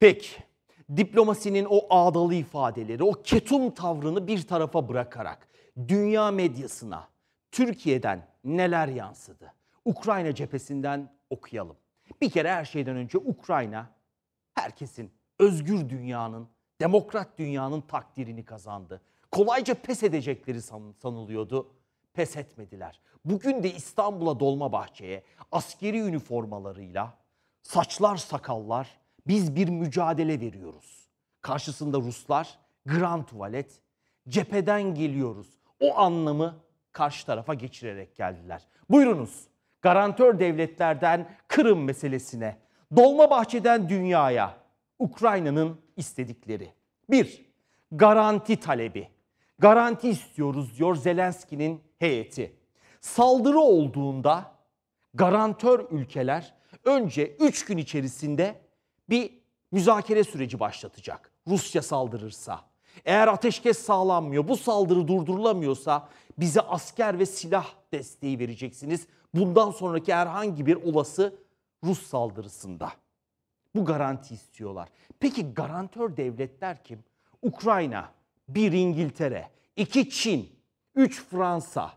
Peki diplomasinin o ağdalı ifadeleri, o ketum tavrını bir tarafa bırakarak dünya medyasına Türkiye'den neler yansıdı? Ukrayna cephesinden okuyalım. Bir kere her şeyden önce Ukrayna herkesin, özgür dünyanın, demokrat dünyanın takdirini kazandı. Kolayca pes edecekleri sanılıyordu. Pes etmediler. Bugün de İstanbul'a Dolmabahçe'ye askeri üniformalarıyla, saçlar sakallar, biz bir mücadele veriyoruz. Karşısında Ruslar, Grand Tuvalet, cepheden geliyoruz. O anlamı karşı tarafa geçirerek geldiler. Buyurunuz garantör devletlerden Kırım meselesine, Dolmabahçe'den dünyaya Ukrayna'nın istedikleri. Bir, Garanti talebi. Garanti istiyoruz diyor Zelenski'nin heyeti. Saldırı olduğunda garantör ülkeler önce 3 gün içerisinde bir müzakere süreci başlatacak. Rusya saldırırsa. Eğer ateşkes sağlanmıyor, bu saldırı durdurulamıyorsa bize asker ve silah desteği vereceksiniz. Bundan sonraki herhangi bir olası Rus saldırısında. Bu garanti istiyorlar. Peki garantör devletler kim? Ukrayna, bir İngiltere, iki Çin, üç Fransa,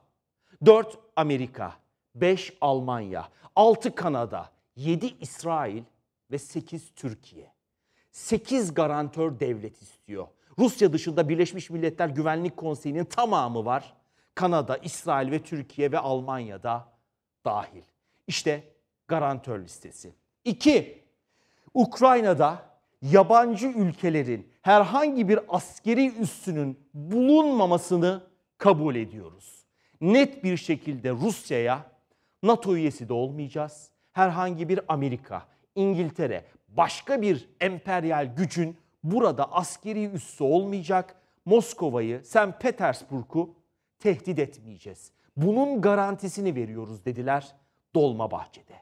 dört Amerika, beş Almanya, altı Kanada, yedi İsrail, ve 8 Türkiye. 8 garantör devlet istiyor. Rusya dışında Birleşmiş Milletler Güvenlik Konseyi'nin tamamı var. Kanada, İsrail ve Türkiye ve Almanya da dahil. İşte garantör listesi. 2. Ukrayna'da yabancı ülkelerin herhangi bir askeri üssünün bulunmamasını kabul ediyoruz. Net bir şekilde Rusya'ya NATO üyesi de olmayacağız. Herhangi bir Amerika İngiltere başka bir emperyal gücün burada askeri üssü olmayacak. Moskova'yı, sen Petersburg'u tehdit etmeyeceğiz. Bunun garantisini veriyoruz dediler Dolmabahçe'de.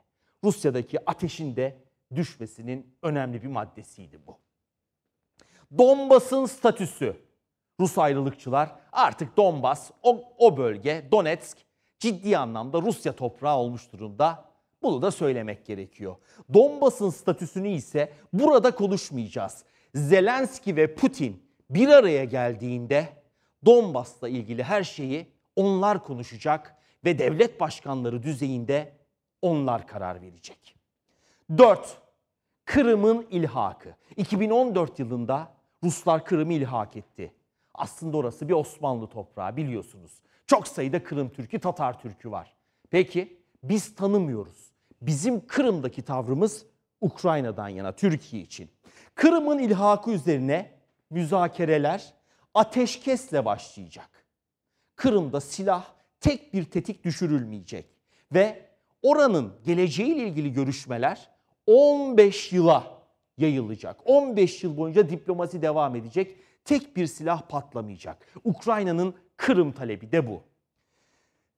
Rusya'daki ateşin de düşmesinin önemli bir maddesiydi bu. Donbas'ın statüsü. Rus ayrılıkçılar artık Donbas, o, o bölge, Donetsk ciddi anlamda Rusya toprağı olmuş durumda bunu da söylemek gerekiyor. Donbas'ın statüsünü ise burada konuşmayacağız. Zelenski ve Putin bir araya geldiğinde Donbas'la ilgili her şeyi onlar konuşacak ve devlet başkanları düzeyinde onlar karar verecek. 4. Kırım'ın ilhakı. 2014 yılında Ruslar Kırım'ı ilhak etti. Aslında orası bir Osmanlı toprağı biliyorsunuz. Çok sayıda Kırım Türkü, Tatar Türkü var. Peki biz tanımıyoruz bizim Kırım'daki tavrımız Ukrayna'dan yana Türkiye için. Kırım'ın ilhakı üzerine müzakereler ateşkesle başlayacak. Kırım'da silah tek bir tetik düşürülmeyecek ve oranın geleceği ile ilgili görüşmeler 15 yıla yayılacak. 15 yıl boyunca diplomasi devam edecek. Tek bir silah patlamayacak. Ukrayna'nın Kırım talebi de bu.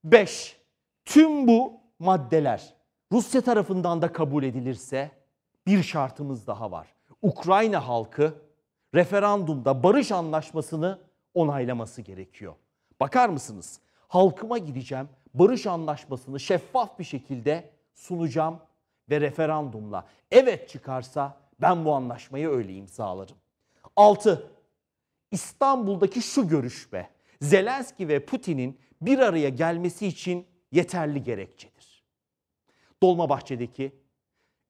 5. Tüm bu maddeler Rusya tarafından da kabul edilirse bir şartımız daha var. Ukrayna halkı referandumda barış anlaşmasını onaylaması gerekiyor. Bakar mısınız? Halkıma gideceğim, barış anlaşmasını şeffaf bir şekilde sunacağım ve referandumla evet çıkarsa ben bu anlaşmayı öyle imzalarım. 6. İstanbul'daki şu görüşme Zelenski ve Putin'in bir araya gelmesi için yeterli gerekçe. Dolmabahçe'deki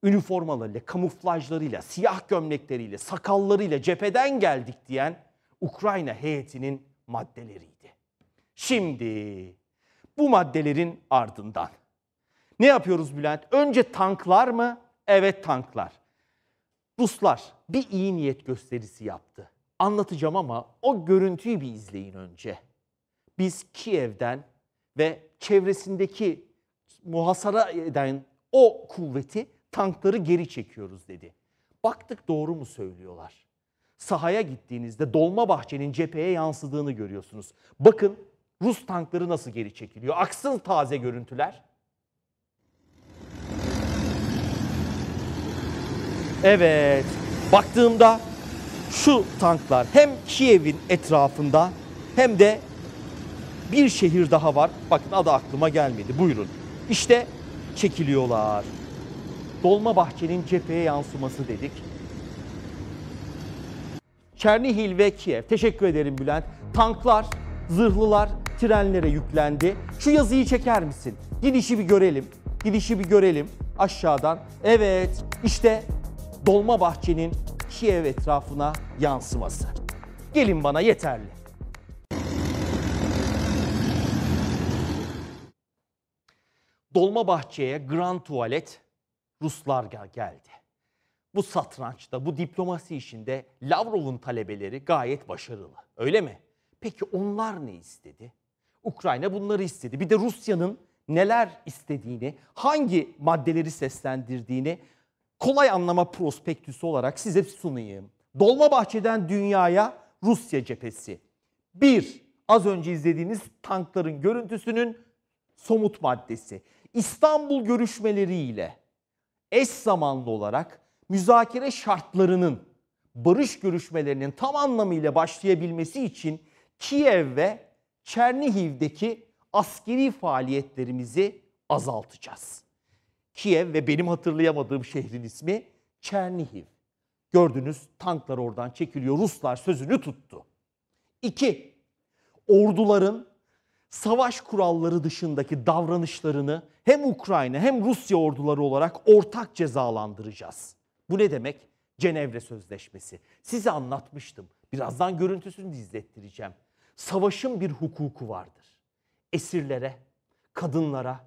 üniformalarıyla, kamuflajlarıyla, siyah gömlekleriyle, sakallarıyla cepheden geldik diyen Ukrayna heyetinin maddeleriydi. Şimdi bu maddelerin ardından ne yapıyoruz Bülent? Önce tanklar mı? Evet tanklar. Ruslar bir iyi niyet gösterisi yaptı. Anlatacağım ama o görüntüyü bir izleyin önce. Biz Kiev'den ve çevresindeki muhasara eden o kuvveti tankları geri çekiyoruz dedi. Baktık doğru mu söylüyorlar? Sahaya gittiğinizde dolma bahçenin cepheye yansıdığını görüyorsunuz. Bakın Rus tankları nasıl geri çekiliyor. Aksın taze görüntüler. Evet, baktığımda şu tanklar hem Kiev'in etrafında hem de bir şehir daha var. Bakın adı aklıma gelmedi. Buyurun. İşte çekiliyorlar. Dolma Bahçe'nin cepheye yansıması dedik. Çernihil ve Kiev. Teşekkür ederim Bülent. Tanklar, zırhlılar trenlere yüklendi. Şu yazıyı çeker misin? Gidişi bir görelim. Gidişi bir görelim aşağıdan. Evet işte Dolma Bahçe'nin Kiev etrafına yansıması. Gelin bana yeterli. Dolmabahçe'ye Grand Tuvalet Ruslar geldi. Bu satrançta, bu diplomasi işinde Lavrov'un talebeleri gayet başarılı. Öyle mi? Peki onlar ne istedi? Ukrayna bunları istedi. Bir de Rusya'nın neler istediğini, hangi maddeleri seslendirdiğini kolay anlama prospektüsü olarak size sunayım. Dolmabahçe'den dünyaya Rusya cephesi. Bir, az önce izlediğiniz tankların görüntüsünün somut maddesi. İstanbul görüşmeleriyle eş zamanlı olarak müzakere şartlarının barış görüşmelerinin tam anlamıyla başlayabilmesi için Kiev ve Çernihiv'deki askeri faaliyetlerimizi azaltacağız. Kiev ve benim hatırlayamadığım şehrin ismi Çernihiv. Gördünüz tanklar oradan çekiliyor. Ruslar sözünü tuttu. 2. Orduların savaş kuralları dışındaki davranışlarını hem Ukrayna hem Rusya orduları olarak ortak cezalandıracağız. Bu ne demek? Cenevre Sözleşmesi. Size anlatmıştım. Birazdan görüntüsünü izlettireceğim. Savaşın bir hukuku vardır. Esirlere, kadınlara,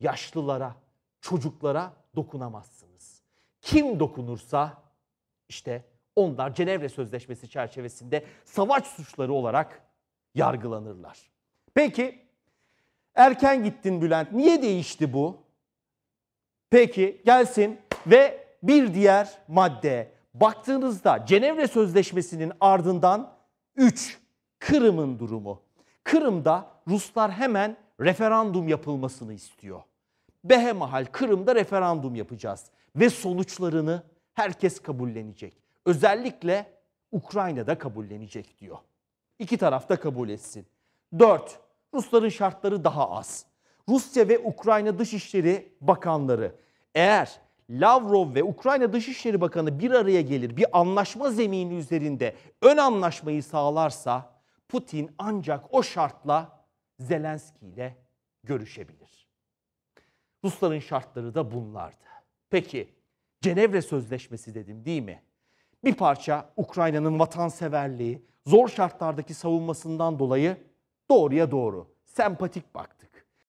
yaşlılara, çocuklara dokunamazsınız. Kim dokunursa işte onlar Cenevre Sözleşmesi çerçevesinde savaş suçları olarak yargılanırlar. Peki erken gittin Bülent. Niye değişti bu? Peki gelsin ve bir diğer madde. Baktığınızda Cenevre Sözleşmesi'nin ardından 3 Kırım'ın durumu. Kırım'da Ruslar hemen referandum yapılmasını istiyor. Behemahal Kırım'da referandum yapacağız ve sonuçlarını herkes kabullenecek. Özellikle Ukrayna'da kabullenecek diyor. İki taraf da kabul etsin. 4. Rusların şartları daha az. Rusya ve Ukrayna Dışişleri Bakanları eğer Lavrov ve Ukrayna Dışişleri Bakanı bir araya gelir bir anlaşma zemini üzerinde ön anlaşmayı sağlarsa Putin ancak o şartla Zelenski ile görüşebilir. Rusların şartları da bunlardı. Peki Cenevre Sözleşmesi dedim değil mi? Bir parça Ukrayna'nın vatanseverliği, zor şartlardaki savunmasından dolayı Doğruya doğru. Sempatik bak.